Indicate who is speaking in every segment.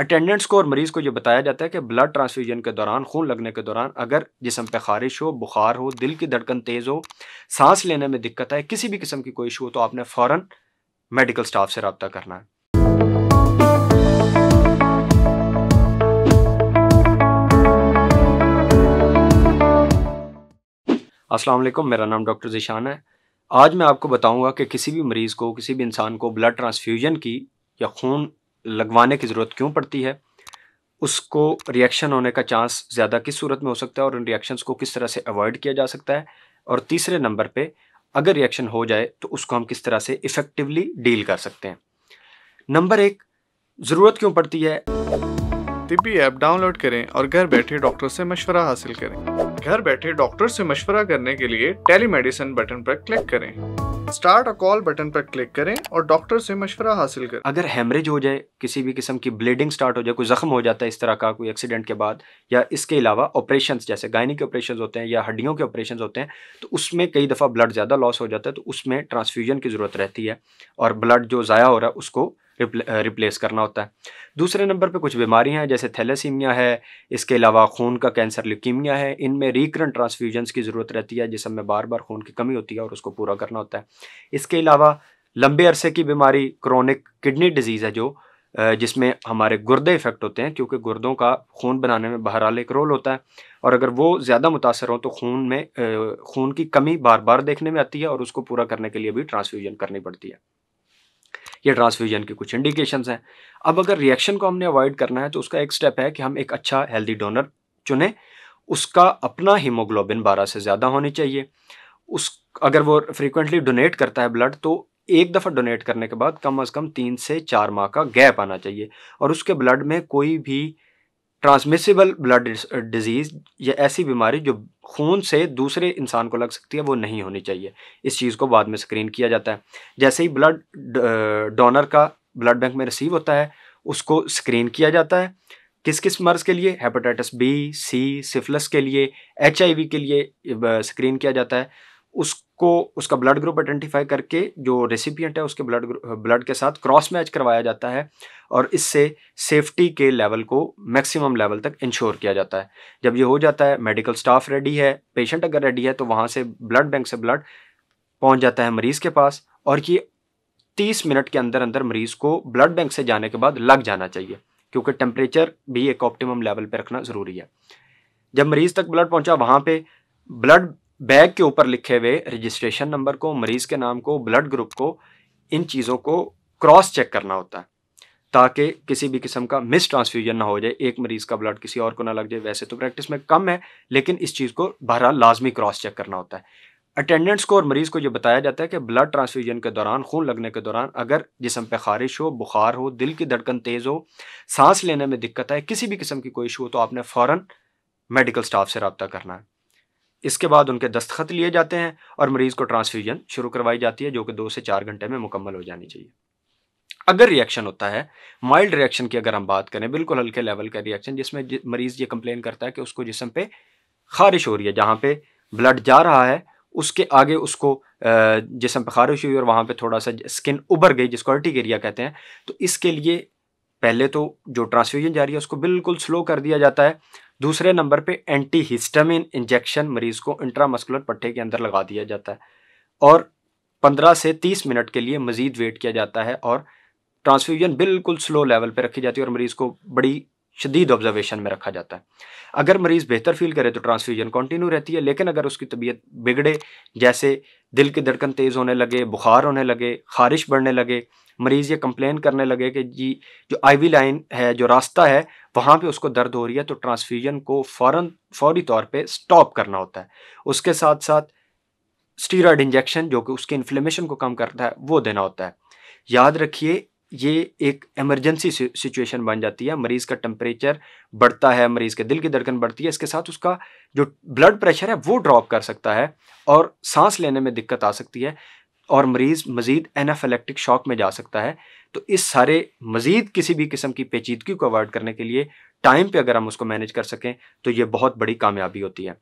Speaker 1: attendants को और मरीज़ को ये बताया जाता है कि ब्लड ट्रांसफ्यूजन के दौरान खून लगने के दौरान अगर जिसम पे खारिश हो बुखार हो दिल की धड़कन तेज़ हो सांस लेने में दिक्कत आए किसी भी किस्म की कोई इशू हो तो आपने फ़ौर मेडिकल स्टाफ से रबता करना है असलम मेरा नाम डॉक्टर जिशान है आज मैं आपको बताऊंगा कि किसी भी मरीज़ को किसी भी इंसान को ब्लड ट्रांसफ्यूजन की या खून लगवाने की ज़रूरत क्यों पड़ती है उसको रिएक्शन होने का चांस ज़्यादा किस सूरत में हो सकता है और उन रिएक्शंस को किस तरह से अवॉइड किया जा सकता है और तीसरे नंबर पे अगर रिएक्शन हो जाए तो उसको हम किस तरह से इफ़ेक्टिवली डील कर सकते हैं नंबर एक ज़रूरत क्यों पड़ती है तिबी ऐप डाउनलोड करें और घर बैठे डॉक्टर से मशवरा हासिल करें घर बैठे डॉक्टर से मशवरा करने के लिए टेलीमेडिसिन बटन पर क्लिक करें स्टार्ट अ कॉल बटन पर क्लिक करें और डॉक्टर से मशवरा हासिल करें अगर हेमरेज हो जाए किसी भी किस्म की ब्लीडिंग स्टार्ट हो जाए कोई जख्म हो जाता है इस तरह का कोई एक्सीडेंट के बाद या इसके अलावा ऑपरेशन जैसे गायनी के ऑपरेशन होते हैं या हड्डियों के ऑपरेशन होते हैं तो उसमें कई दफ़ा ब्लड ज़्यादा लॉस हो जाता है तो उसमें ट्रांसफ्यूजन की ज़रूरत रहती है और ब्लड जो ज़ाया हो रहा है उसको रिप्लेस करना होता है दूसरे नंबर पे कुछ बीमारियां हैं जैसे थैलेसीमिया है इसके अलावा खून का कैंसर लिकीमिया है इनमें रीकरन ट्रांसफ्यूजन्स की ज़रूरत रहती है जिसमें में बार बार खून की कमी होती है और उसको पूरा करना होता है इसके अलावा लंबे अरसे की बीमारी क्रोनिक किडनी डिजीज़ है जो जिसमें हमारे गुर्दे इफ़ेक्ट होते हैं क्योंकि गुर्दों का खून बनाने में बहरहाल एक रोल होता है और अगर वो ज़्यादा मुतासर हो तो खून में खून की कमी बार बार देखने में आती है और उसको पूरा करने के लिए भी ट्रांसफ्यूजन करनी पड़ती है या ट्रांसफ्यूजन के कुछ इंडिकेशंस हैं अब अगर रिएक्शन को हमने अवॉइड करना है तो उसका एक स्टेप है कि हम एक अच्छा हेल्दी डोनर चुने उसका अपना हीमोग्लोबिन बारह से ज़्यादा होनी चाहिए उस अगर वो फ्रीक्वेंटली डोनेट करता है ब्लड तो एक दफ़ा डोनेट करने के बाद कम अज़ कम तीन से चार माह का गैप आना चाहिए और उसके ब्लड में कोई भी ट्रांसमिसिबल ब्लड डिजीज़ या ऐसी बीमारी जो खून से दूसरे इंसान को लग सकती है वो नहीं होनी चाहिए इस चीज़ को बाद में स्क्रीन किया जाता है जैसे ही ब्लड डोनर का ब्लड बैंक में रिसीव होता है उसको स्क्रीन किया जाता है किस किस मर्ज़ के लिए हेपेटाइटिस बी सी सिफलस के लिए एच के लिए स्क्रीन किया जाता है उसको उसका ब्लड ग्रुप आइडेंटिफाई करके जो रेसिपियंट है उसके ब्लड ब्लड के साथ क्रॉस मैच करवाया जाता है और इससे सेफ्टी के लेवल को मैक्सिमम लेवल तक इंश्योर किया जाता है जब ये हो जाता है मेडिकल स्टाफ रेडी है पेशेंट अगर रेडी है तो वहाँ से ब्लड बैंक से ब्लड पहुँच जाता है मरीज़ के पास और ये तीस मिनट के अंदर अंदर मरीज़ को ब्लड बैंक से जाने के बाद लग जाना चाहिए क्योंकि टेम्परेचर भी एक ऑप्टिमम लेवल पर रखना ज़रूरी है जब मरीज़ तक ब्लड पहुँचा वहाँ पर ब्लड बैग के ऊपर लिखे हुए रजिस्ट्रेशन नंबर को मरीज़ के नाम को ब्लड ग्रुप को इन चीज़ों को क्रॉस चेक करना होता है ताकि किसी भी किस्म का मिस ट्रांसफ्यूजन ना हो जाए एक मरीज़ का ब्लड किसी और को ना लग जाए वैसे तो प्रैक्टिस में कम है लेकिन इस चीज़ को बहरहाल लाजमी क्रॉस चेक करना होता है अटेंडेंट्स को और मरीज़ को ये बताया जाता है कि ब्लड ट्रांसफ्यूजन के दौरान खून लगने के दौरान अगर जिसम पे खारिश हो बुखार हो दिल की धड़कन तेज़ हो सांस लेने में दिक्कत आए किसी भी किस्म की कोई इशू हो तो आपने फ़ौरन मेडिकल स्टाफ से रबता करना है इसके बाद उनके दस्तखत लिए जाते हैं और मरीज़ को ट्रांसफ्यूजन शुरू करवाई जाती है जो कि दो से चार घंटे में मुकम्मल हो जानी चाहिए अगर रिएक्शन होता है माइल्ड रिएक्शन की अगर हम बात करें बिल्कुल हल्के लेवल का रिएक्शन जिसमें जि, मरीज़ ये कंप्लेन करता है कि उसको जिसम पे खारिश हो रही है जहाँ पे ब्लड जा रहा है उसके आगे उसको जिसम पे खारिश हुई और वहाँ पे थोड़ा सा स्किन उभर गई जिसको अर्टिगेरिया कहते हैं तो इसके लिए पहले तो जो ट्रांसफ्यूजन जा रही है उसको बिल्कुल स्लो कर दिया जाता है दूसरे नंबर पे एंटी हिस्टामिन इंजेक्शन मरीज को इंट्रामस्कुलर पट्टे के अंदर लगा दिया जाता है और 15 से 30 मिनट के लिए मज़ीद वेट किया जाता है और ट्रांसफ्यूजन बिल्कुल स्लो लेवल पर रखी जाती है और मरीज़ को बड़ी शदीद ऑब्जर्वेशन में रखा जाता है अगर मरीज़ बेहतर फील करे तो ट्रांसफ्यूजन कंटिन्यू रहती है लेकिन अगर उसकी तबीयत बिगड़े जैसे दिल की धड़कन तेज़ होने लगे बुखार होने लगे खारिश बढ़ने लगे मरीज़ ये कंप्लेन करने लगे कि जी जो आईवी लाइन है जो रास्ता है वहाँ पे उसको दर्द हो रही है तो ट्रांसफ्यूजन को फ़ौर फौरी तौर पे स्टॉप करना होता है उसके साथ साथ स्टीरॉयड इंजेक्शन जो कि उसके इन्फ्लेमेशन को कम करता है वो देना होता है याद रखिए ये एक इमरजेंसी सिचुएशन बन जाती है मरीज़ का टम्परेचर बढ़ता है मरीज़ के दिल की धड़कन बढ़ती है इसके साथ उसका जो ब्लड प्रेशर है वो ड्रॉप कर सकता है और सांस लेने में दिक्कत आ सकती है और मरीज़ मज़ीद एनाफेलेक्टिक शॉक में जा सकता है तो इस सारे मज़ीद किसी भी किस्म की पेचीदगी को अवॉइड करने के लिए टाइम पे अगर हम उसको मैनेज कर सकें तो ये बहुत बड़ी कामयाबी होती है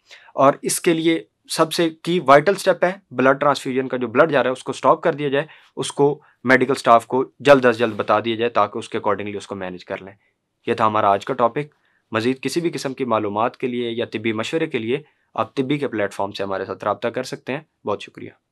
Speaker 1: और इसके लिए सबसे की वाइटल स्टेप है ब्लड ट्रांसफ्यूजन का जो ब्लड जा रहा है उसको स्टॉप कर दिया जाए उसको मेडिकल स्टाफ को जल्द अज जल्द बता दिया जाए ताकि उसके अकॉर्डिंगली उसको मैनेज कर लें यह था हमारा आज का टॉपिक मज़ीद किसी भी किस्म की मालूम के लिए या तबी मशवरे के लिए आप तबी के प्लेटफॉर्म से हमारे साथ रबता कर सकते हैं बहुत शुक्रिया